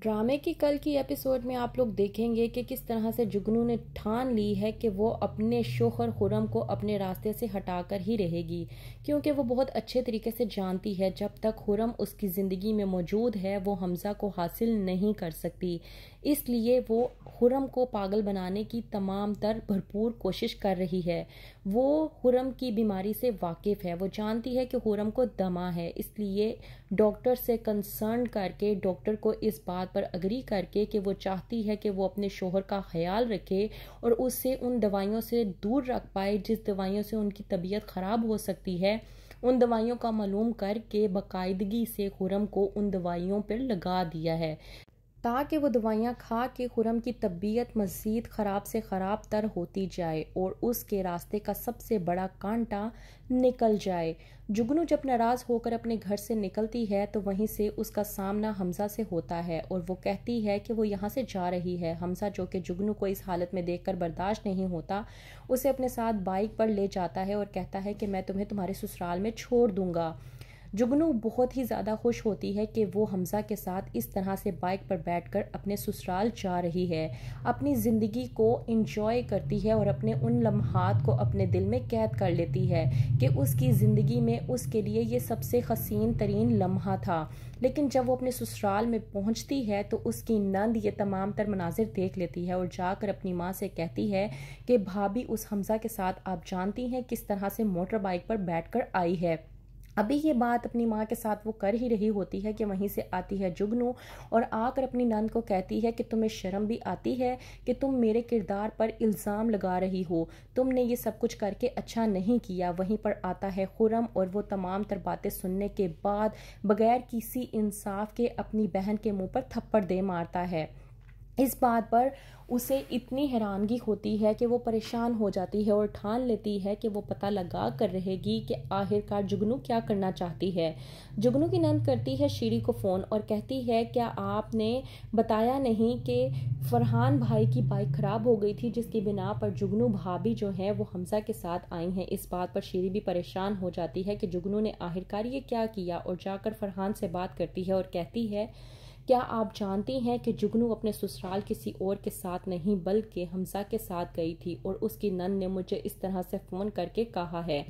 ड्रामे की कल की एपिसोड में आप लोग देखेंगे कि किस तरह से जुगनू ने ठान ली है कि वो अपने शोहर खुरम को अपने रास्ते से हटाकर ही रहेगी क्योंकि वो बहुत अच्छे तरीके से जानती है जब तक खुरम उसकी ज़िंदगी में मौजूद है वो हमज़ा को हासिल नहीं कर सकती इसलिए वो खुरम को पागल बनाने की तमाम तर भरपूर कोशिश कर रही है वो हुरम की बीमारी से वाकिफ़ है वो जानती है कि हुरम को दमा है इसलिए डॉक्टर से कंसर्न करके डॉक्टर को इस बात पर अग्री करके कि वो चाहती है कि वो अपने शोहर का ख्याल रखे और उससे उन दवाइयों से दूर रख पाए जिस दवाइयों से उनकी तबीयत ख़राब हो सकती है उन दवाइयों का मालूम करके बाकायदगी से हुरम को उन दवाइयों पर लगा दिया है ताकि वो दवाइयाँ खा के खुरम की तबीयत मज़ीद ख़राब से ख़राब तर होती जाए और उसके रास्ते का सबसे बड़ा कांटा निकल जाए जुगनू जब नाराज़ होकर अपने घर से निकलती है तो वहीं से उसका सामना हमज़ा से होता है और वो कहती है कि वो यहाँ से जा रही है हमज़ा जो कि जुगनू को इस हालत में देखकर बर्दाश्त नहीं होता उसे अपने साथ बाइक पर ले जाता है और कहता है कि मैं तुम्हें तुम्हारे ससुराल में छोड़ दूँगा जुगनू बहुत ही ज़्यादा खुश होती है कि वो हमज़ा के साथ इस तरह से बाइक पर बैठकर अपने ससुराल जा रही है अपनी ज़िंदगी को इंजॉय करती है और अपने उन लम्हात को अपने दिल में कैद कर लेती है कि उसकी ज़िंदगी में उसके लिए ये सबसे हसीन तरीन लम्हा था लेकिन जब वो अपने ससुराल में पहुंचती है तो उसकी नंद ये तमाम तर मनाजिर देख लेती है और जाकर अपनी माँ से कहती है कि भाभी उस हमज़ा के साथ आप जानती हैं किस तरह से मोटर बाइक पर बैठकर आई है अभी ये बात अपनी माँ के साथ वो कर ही रही होती है कि वहीं से आती है जुगनू और आकर अपनी नंद को कहती है कि तुम्हें शर्म भी आती है कि तुम मेरे किरदार पर इल्ज़ाम लगा रही हो तुमने ये सब कुछ करके अच्छा नहीं किया वहीं पर आता है खुरम और वो तमाम तर बातें सुनने के बाद बगैर किसी इंसाफ के अपनी बहन के मुँह पर थप्पड़ दे मारता है इस बात पर उसे इतनी हैरानगी होती है कि वो परेशान हो जाती है और ठान लेती है कि वो पता लगा कर रहेगी कि आखिरकार जुगनू क्या करना चाहती है जुगनू की नंद करती है शीरी को फ़ोन और कहती है क्या आपने बताया नहीं कि फरहान भाई की बाइक ख़राब हो गई थी जिसकी बिना पर जुगनू भाभी जो है वो हमजा के साथ आई हैं इस बात पर शीरी भी परेशान हो जाती है कि जुगनू ने आखिरकार ये क्या किया और जाकर फरहान से बात करती है और कहती है क्या आप जानती हैं कि जुगनू अपने ससुराल किसी और के साथ नहीं बल्कि हमजा के साथ गई थी और उसकी नन ने मुझे इस तरह से फ़ोन करके कहा है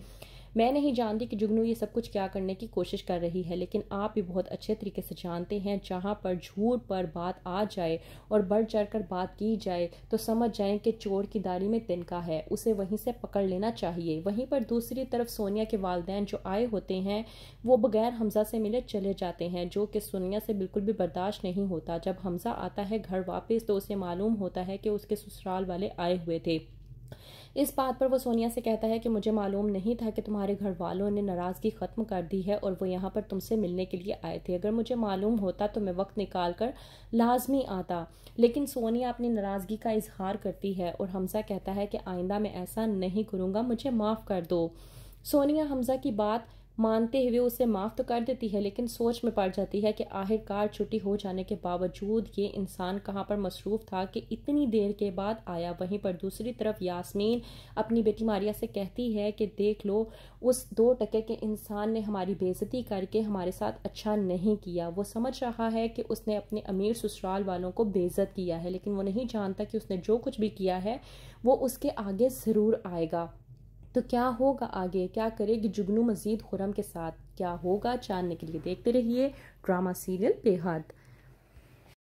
मैं नहीं जानती कि जुगनू ये सब कुछ क्या करने की कोशिश कर रही है लेकिन आप भी बहुत अच्छे तरीके से जानते हैं जहाँ पर झूठ पर बात आ जाए और बढ़ चढ़ कर बात की जाए तो समझ जाए कि चोर की दारी में तिनका है उसे वहीं से पकड़ लेना चाहिए वहीं पर दूसरी तरफ सोनिया के वालदेन जो आए होते हैं वो बगैर हमजा से मिले चले जाते हैं जो कि सोनिया से बिल्कुल भी बर्दाश्त नहीं होता जब हमजा आता है घर वापस तो उसे मालूम होता है कि उसके ससुराल वाले आए हुए थे इस बात पर वो सोनिया से कहता है कि मुझे मालूम नहीं था कि तुम्हारे घर वालों ने नाराज़गी ख़त्म कर दी है और वो यहाँ पर तुमसे मिलने के लिए आए थे अगर मुझे मालूम होता तो मैं वक्त निकाल कर लाजमी आता लेकिन सोनिया अपनी नाराज़गी का इजहार करती है और हमज़ा कहता है कि आइंदा मैं ऐसा नहीं करूँगा मुझे माफ़ कर दो सोनिया हमज़ा की बात मानते हुए उसे माफ़ तो कर देती है लेकिन सोच में पड़ जाती है कि आखिरकार छुट्टी हो जाने के बावजूद ये इंसान कहाँ पर मसरूफ़ था कि इतनी देर के बाद आया वहीं पर दूसरी तरफ यासमीन अपनी बेटी मारिया से कहती है कि देख लो उस दो टके के इंसान ने हमारी बेज़ती करके हमारे साथ अच्छा नहीं किया वो समझ रहा है कि उसने अपने अमीर ससुराल वालों को बेज़त किया है लेकिन वो नहीं जानता कि उसने जो कुछ भी किया है वो उसके आगे ज़रूर आएगा तो क्या होगा आगे क्या करेगी जुगनू मजीद खुरम के साथ क्या होगा जानने के लिए देखते रहिए ड्रामा सीरियल बेहद